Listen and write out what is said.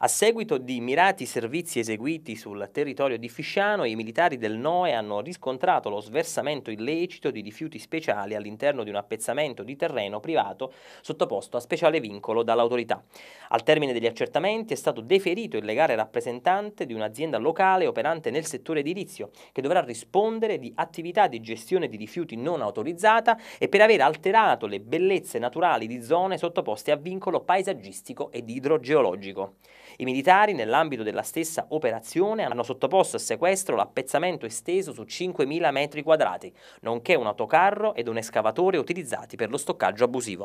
A seguito di mirati servizi eseguiti sul territorio di Fisciano, i militari del NOE hanno riscontrato lo sversamento illecito di rifiuti speciali all'interno di un appezzamento di terreno privato sottoposto a speciale vincolo dall'autorità. Al termine degli accertamenti è stato deferito il legale rappresentante di un'azienda locale operante nel settore edilizio, che dovrà rispondere di attività di gestione di rifiuti non autorizzata e per aver alterato le bellezze naturali di zone sottoposte a vincolo paesaggistico ed idrogeologico. I militari, nell'ambito della stessa operazione, hanno sottoposto a sequestro l'appezzamento esteso su 5.000 metri quadrati, nonché un autocarro ed un escavatore utilizzati per lo stoccaggio abusivo.